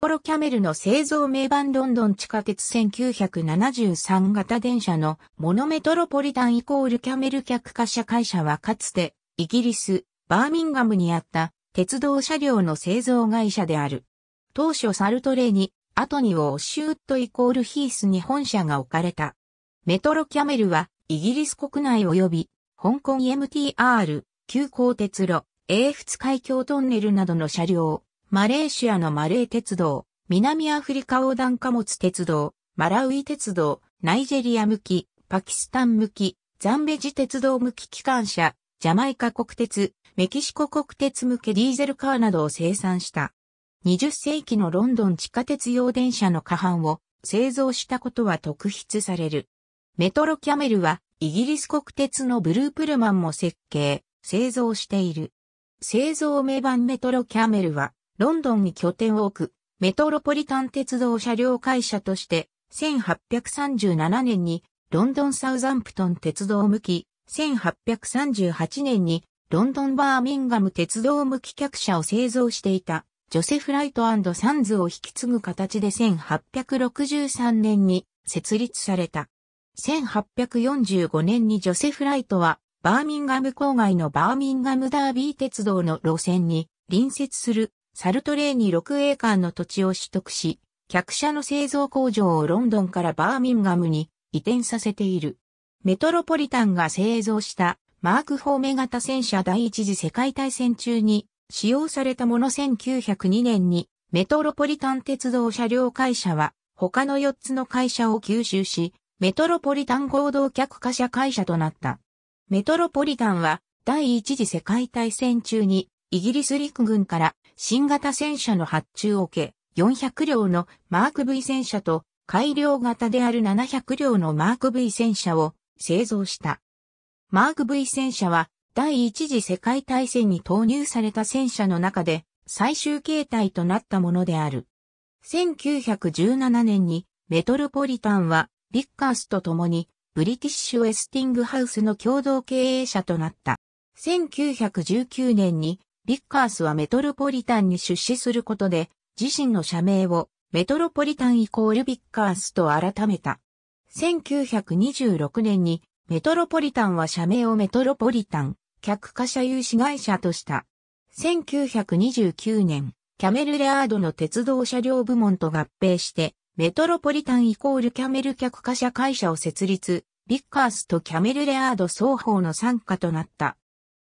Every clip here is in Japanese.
ポロキャメルの製造名盤ロンドン地下鉄1973型電車のモノメトロポリタンイコールキャメル客貨車会社はかつてイギリス、バーミンガムにあった鉄道車両の製造会社である。当初サルトレに、後にオッシュウッドイコールヒースに本社が置かれた。メトロキャメルはイギリス国内及び香港 MTR、急行鉄路、英仏海峡トンネルなどの車両、マレーシアのマレー鉄道、南アフリカ横断貨物鉄道、マラウイ鉄道、ナイジェリア向き、パキスタン向き、ザンベジ鉄道向き機関車、ジャマイカ国鉄、メキシコ国鉄向けディーゼルカーなどを生産した。20世紀のロンドン地下鉄用電車の下半を製造したことは特筆される。メトロキャメルはイギリス国鉄のブループルマンも設計、製造している。製造名版メトロキャメルはロンドンに拠点を置く、メトロポリタン鉄道車両会社として、1837年にロンドンサウザンプトン鉄道向き、1838年にロンドンバーミンガム鉄道向き客車を製造していたジョセフ・ライトサンズを引き継ぐ形で1863年に設立された。1845年にジョセフ・ライトはバーミンガム郊外のバーミンガムダービー鉄道の路線に隣接するサルトレーに6エーカーの土地を取得し、客車の製造工場をロンドンからバーミンガムに移転させている。メトロポリタンが製造したマーク4目型戦車第一次世界大戦中に使用されたもの1902年にメトロポリタン鉄道車両会社は他の4つの会社を吸収し、メトロポリタン合同客貨車会社となった。メトロポリタンは第一次世界大戦中にイギリス陸軍から新型戦車の発注を受け、400両のマーク V 戦車と改良型である700両のマーク V 戦車を製造した。マーク V 戦車は第一次世界大戦に投入された戦車の中で最終形態となったものである。1917年にメトロポリタンはビッカースと共にブリティッシュ・ウェスティングハウスの共同経営者となった。1919年にビッカースはメトロポリタンに出資することで、自身の社名をメトロポリタンイコールビッカースと改めた。1926年にメトロポリタンは社名をメトロポリタン、客貨車有志会社とした。1929年、キャメルレアードの鉄道車両部門と合併して、メトロポリタンイコールキャメル客貨車会社を設立、ビッカースとキャメルレアード双方の参加となった。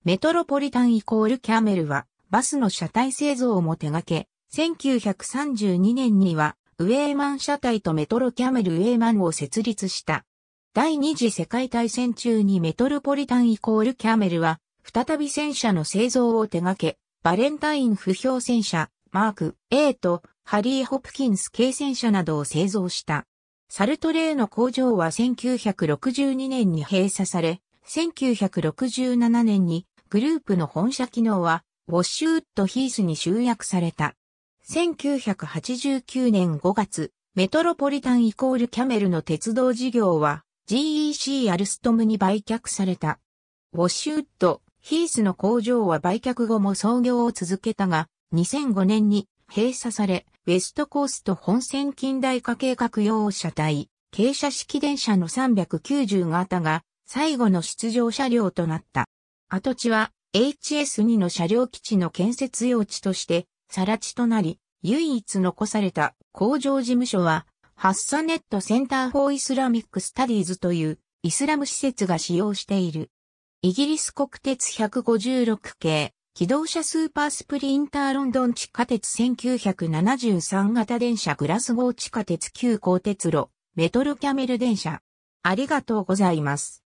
メトロポリタンイコールキャメルは、バスの車体製造も手掛け、1932年には、ウェーマン車体とメトロキャメルウェーマンを設立した。第二次世界大戦中にメトロポリタンイコールキャメルは、再び戦車の製造を手掛け、バレンタイン不評戦車、マーク A とハリー・ホプキンス軽戦車などを製造した。サルトレーの工場は1962年に閉鎖され、1967年にグループの本社機能は、ウォッシュウッドヒースに集約された。1989年5月、メトロポリタンイコールキャメルの鉄道事業は GEC アルストムに売却された。ウォッシュウッド、ヒースの工場は売却後も創業を続けたが、2005年に閉鎖され、ウェストコースト本線近代化計画用車体、傾斜式電車の390型が最後の出場車両となった。跡地は HS2 の車両基地の建設用地として、更地となり、唯一残された工場事務所は、ハッサネット・センター・フォー・イスラミック・スタディーズというイスラム施設が使用している。イギリス国鉄156系、機動車スーパースプリンターロンドン地下鉄1973型電車グラスゴー地下鉄急行鉄路、メトロキャメル電車。ありがとうございます。